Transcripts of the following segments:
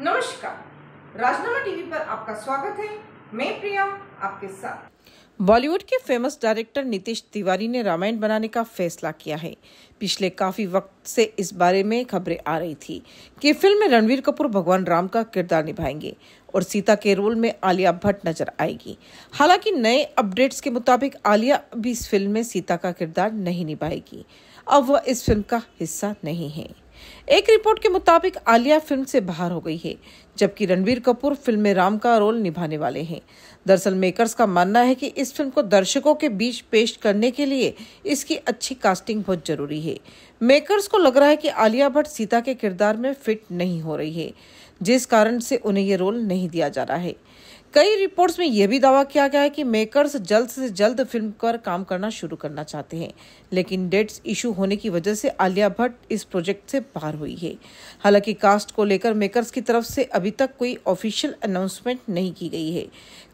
नमस्कार राजनामा टीवी पर आपका स्वागत है मैं प्रिया आपके साथ बॉलीवुड के फेमस डायरेक्टर नीतीश तिवारी ने रामायण बनाने का फैसला किया है पिछले काफी वक्त से इस बारे में खबरें आ रही थी कि फिल्म में रणवीर कपूर भगवान राम का किरदार निभाएंगे और सीता के रोल में आलिया भट्ट नजर आएगी हालांकि नए अपडेट्स के मुताबिक आलिया अभी इस फिल्म में सीता का किरदार नहीं निभाएगी अब वह इस फिल्म का हिस्सा नहीं है एक रिपोर्ट के मुताबिक आलिया फिल्म से बाहर हो गई है जबकि रणवीर कपूर फिल्म में राम का रोल निभाने वाले हैं दरअसल मेकर्स का मानना है कि इस फिल्म को दर्शकों के बीच पेश करने के लिए इसकी अच्छी कास्टिंग बहुत जरूरी है मेकर्स को लग रहा है कि आलिया भट्ट सीता के किरदार में फिट नहीं हो रही है जिस कारण से उन्हें ये रोल नहीं दिया जा रहा है कई रिपोर्ट्स में यह भी दावा किया गया है कि मेकर्स जल्द से जल्द फिल्म पर काम करना शुरू करना चाहते हैं लेकिन डेट्स इशू होने की वजह से आलिया भट्ट इस प्रोजेक्ट से बाहर हुई है हालांकि कास्ट को लेकर मेकर्स की तरफ से अभी तक कोई ऑफिशियल अनाउंसमेंट नहीं की गई है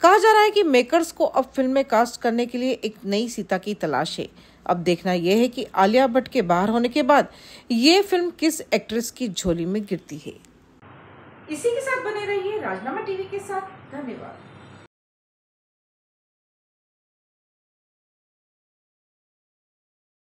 कहा जा रहा है कि मेकर्स को अब फिल्म में कास्ट करने के लिए एक नई सीता की तलाश है अब देखना यह है कि आलिया भट्ट के बाहर होने के बाद ये फिल्म किस एक्ट्रेस की झोली में गिरती है इसी के साथ बने रहिए राजनामा टीवी के साथ धन्यवाद